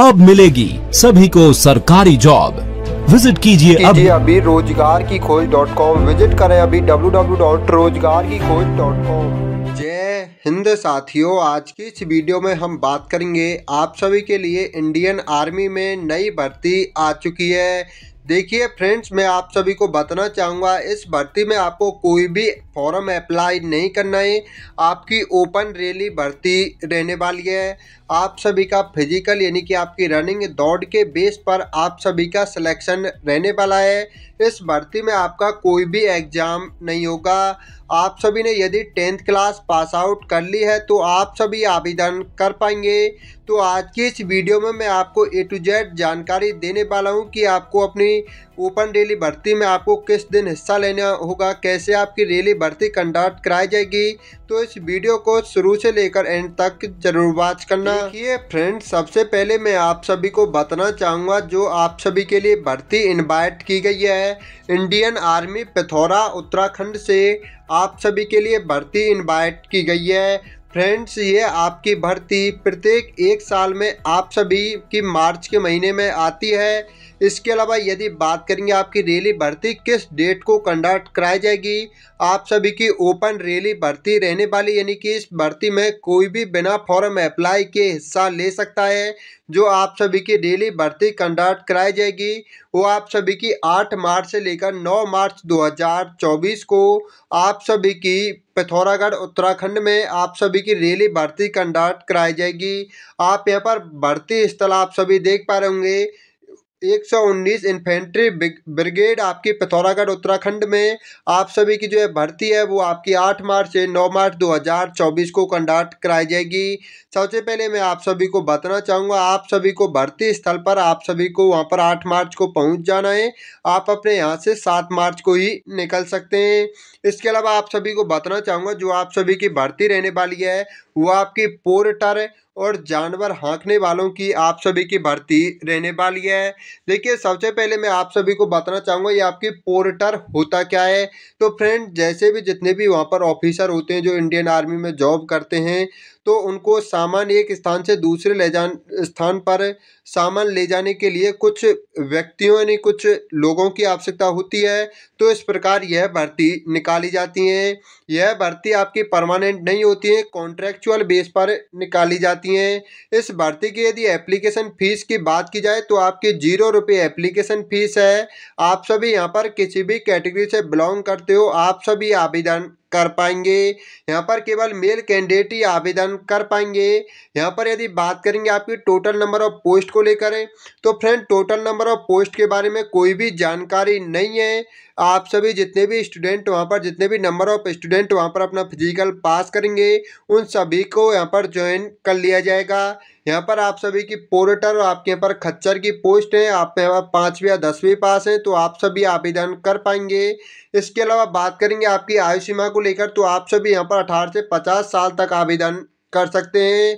अब मिलेगी सभी को सरकारी जॉब विजिट कीजिए अब अभी रोजगार की खोज डॉट कॉम विजिट करें अभी डब्ल्यू डब्ल्यू डॉट रोजगार की खोज डॉट कॉम जय हिंद साथियों आज की इस वीडियो में हम बात करेंगे आप सभी के लिए इंडियन आर्मी में नई भर्ती आ चुकी है देखिए फ्रेंड्स मैं आप सभी को बताना चाहूँगा इस भर्ती में आपको कोई भी फॉर्म अप्लाई नहीं करना है आपकी ओपन रैली भर्ती रहने वाली है आप सभी का फिजिकल यानी कि आपकी रनिंग दौड़ के बेस पर आप सभी का सिलेक्शन रहने वाला है इस भर्ती में आपका कोई भी एग्ज़ाम नहीं होगा आप सभी ने यदि टेंथ क्लास पास आउट कर ली है तो आप सभी आवेदन कर पाएंगे तो आज की इस वीडियो में मैं आपको ए टू जेड जानकारी देने वाला हूं कि आपको अपनी ओपन रैली भर्ती में आपको किस दिन हिस्सा लेना होगा कैसे आपकी रैली भर्ती कंडक्ट कराई जाएगी तो इस वीडियो को शुरू से लेकर एंड तक जरूर वॉच करना ये फ्रेंड्स सबसे पहले मैं आप सभी को बताना चाहूँगा जो आप सभी के लिए भर्ती इन्वाइट की गई है इंडियन आर्मी पिथौरा उत्तराखंड से आप सभी के लिए भर्ती इन्वाइट की गई है फ्रेंड्स ये आपकी भर्ती प्रत्येक एक साल में आप सभी की मार्च के महीने में आती है इसके अलावा यदि बात करेंगे आपकी रैली भर्ती किस डेट को कंडक्ट कराई जाएगी आप सभी की ओपन रैली भर्ती रहने वाली यानी कि इस भर्ती में कोई भी बिना फॉर्म अप्लाई के हिस्सा ले सकता है जो आप सभी की रैली भर्ती कंडक्ट कराई जाएगी वो आप सभी की 8 मार्च से लेकर 9 मार्च 2024 को आप सभी की पिथौरागढ़ उत्तराखंड में आप सभी की रैली भर्ती कंडक्ट कराई जाएगी आप यहाँ पर भर्ती स्थल आप सभी देख पा रहे होंगे एक सौ उन्नीस इन्फेंट्री ब्रिगेड आपकी पिथौरागढ़ उत्तराखंड में आप सभी की जो है भर्ती है वो आपकी आठ मार्च से नौ मार्च 2024 को कंडक्ट कराई जाएगी सबसे पहले मैं आप सभी को बताना चाहूँगा आप सभी को भर्ती स्थल पर आप सभी को वहाँ पर आठ मार्च को पहुँच जाना है आप अपने यहाँ से सात मार्च को ही निकल सकते हैं इसके अलावा आप सभी को बताना चाहूँगा जो आप सभी की भर्ती रहने वाली है वो आपकी पोर्टर और जानवर हाँकने वालों की आप सभी की भर्ती रहने वाली है देखिए सबसे पहले मैं आप सभी को बताना चाहूँगा ये आपकी पोर्टर होता क्या है तो फ्रेंड जैसे भी जितने भी वहाँ पर ऑफिसर होते हैं जो इंडियन आर्मी में जॉब करते हैं तो उनको सामान एक स्थान से दूसरे ले जान स्थान पर सामान ले जाने के लिए कुछ व्यक्तियों यानी कुछ लोगों की आवश्यकता होती है तो इस प्रकार यह भर्ती निकाली जाती हैं यह भर्ती आपकी परमानेंट नहीं होती है कॉन्ट्रैक्चुअल बेस पर निकाली जाती हैं इस भर्ती की यदि एप्लीकेशन फ़ीस की बात की जाए तो आपकी जीरो रुपये एप्लीकेशन फ़ीस है आप सभी यहाँ पर किसी भी कैटेगरी से बिलोंग करते हो आप सभी आवेदन कर पाएंगे यहाँ पर केवल मेल कैंडिडेट ही आवेदन कर पाएंगे यहाँ पर यदि बात करेंगे आपकी टोटल नंबर ऑफ पोस्ट को लेकर तो friend total number of post के बारे में कोई भी जानकारी नहीं है आप सभी जितने भी स्टूडेंट वहाँ पर जितने भी नंबर ऑफ स्टूडेंट वहाँ पर अपना फिजिकल पास करेंगे उन सभी को यहाँ पर ज्वाइन कर लिया जाएगा यहाँ पर आप सभी की पोर्टर और आपके यहाँ पर खच्चर की पोस्ट है आप यहाँ पाँचवीं या दसवीं पास है तो आप सभी आवेदन कर पाएंगे इसके अलावा बात करेंगे आपकी आयु सीमा को लेकर तो आप सभी यहाँ पर अठारह से पचास साल तक आवेदन कर सकते हैं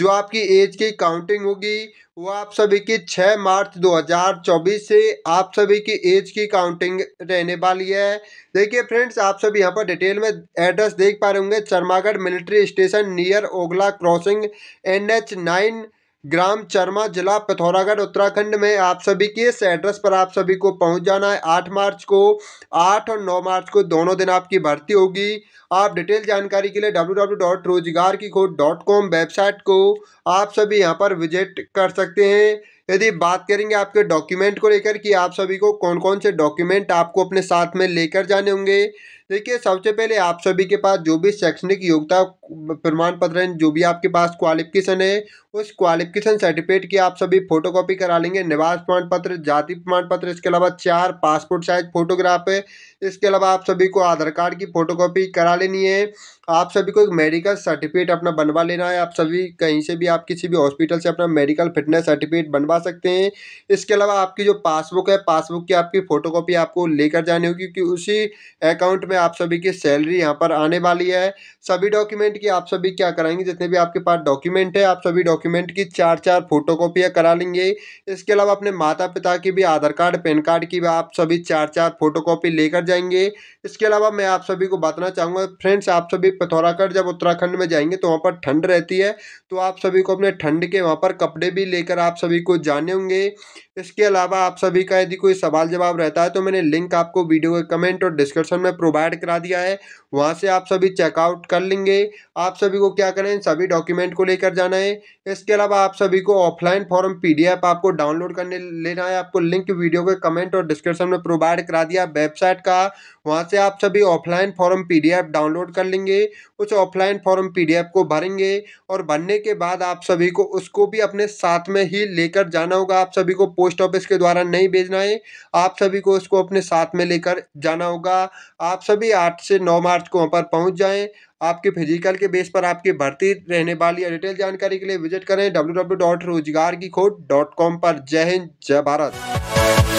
जो आपकी एज की काउंटिंग होगी वो आप सभी की 6 मार्च 2024 से आप सभी की एज की काउंटिंग रहने वाली है देखिए फ्रेंड्स आप सभी यहाँ पर डिटेल में एड्रेस देख पा रहे होंगे Charmagarh military station near Ogla crossing N H nine ग्राम चरमा जिला पिथौरागढ़ उत्तराखंड में आप सभी के इस एड्रेस पर आप सभी को पहुंच जाना है आठ मार्च को आठ और नौ मार्च को दोनों दिन आपकी भर्ती होगी आप डिटेल जानकारी के लिए डब्ल्यू डब्ल्यू डॉट रोजगार की खोज डॉट कॉम वेबसाइट को आप सभी यहां पर विजिट कर सकते हैं यदि बात करेंगे आपके डॉक्यूमेंट को लेकर कि आप सभी को कौन कौन से डॉक्यूमेंट आपको अपने साथ में लेकर जाने होंगे देखिए सबसे पहले आप सभी के पास जो भी शैक्षणिक योग्यता प्रमाण पत्र है जो भी आपके पास क्वालिफिकेशन है उस क्वालिफिकेशन सर्टिफिकेट की आप सभी फोटोकॉपी करा लेंगे निवास प्रमाण पत्र जाति प्रमाण पत्र इसके अलावा चार पासपोर्ट साइज फोटोग्राफ है इसके अलावा आप सभी को आधार कार्ड की फोटोकॉपी करा लेनी है आप सभी को एक मेडिकल सर्टिफिकेट अपना बनवा लेना है आप सभी कहीं से भी आप किसी भी हॉस्पिटल से अपना मेडिकल फिटनेस सर्टिफिकेट बनवा सकते हैं इसके अलावा आपकी जो पासबुक है पासबुक की आपकी फ़ोटोकॉपी आपको लेकर जानी होगी क्योंकि उसी अकाउंट में आप सभी की सैलरी यहाँ पर आने वाली है सभी डॉक्यूमेंट की आप सभी क्या कराएंगे जितने भी आपके पास डॉक्यूमेंट है आप सभी डॉक्यूमेंट की चार चार फोटो करा लेंगे इसके अलावा अपने माता पिता की भी आधार कार्ड पैन कार्ड की भी आप सभी चार चार फोटो लेकर जाएंगे इसके अलावा मैं आप सभी को बताना चाहूँगा फ्रेंड्स आप सभी पिथौरागढ़ जब उत्तराखंड में जाएंगे तो वहाँ पर ठंड रहती है तो आप सभी को अपने ठंड के वहाँ पर कपड़े भी लेकर आप सभी को जाने होंगे इसके अलावा आप सभी का यदि कोई सवाल जवाब रहता है तो मैंने लिंक आपको वीडियो के कमेंट और डिस्क्रिप्शन में प्रोवाइड करा दिया है वहाँ से आप सभी चेकआउट कर लेंगे आप सभी को क्या करें सभी डॉक्यूमेंट को लेकर जाना है इसके अलावा आप सभी को ऑफलाइन फॉर्म पी आपको डाउनलोड करने लेना है आपको लिंक वीडियो के कमेंट और डिस्क्रिप्शन में प्रोवाइड करा दिया वेबसाइट का वहाँ से आप सभी ऑफलाइन फॉर्म पी डाउनलोड कर लेंगे उस ऑफलाइन फॉर्म पी को भरेंगे और भरने के बाद आप सभी को उसको भी अपने साथ में ही लेकर जाना होगा आप सभी को पोस्ट ऑफिस के द्वारा नहीं भेजना है आप सभी को उसको अपने साथ में लेकर जाना होगा आप सभी आठ से नौ मार्च को वहाँ पर पहुँच जाएँ आपके फिजिकल के बेस पर आपकी भर्ती रहने वाली या डिटेल जानकारी के लिए विजिट करें डब्ल्यू डब्ल्यू डॉट रोजगार की खोट डॉट कॉम पर जय हिंद जय भारत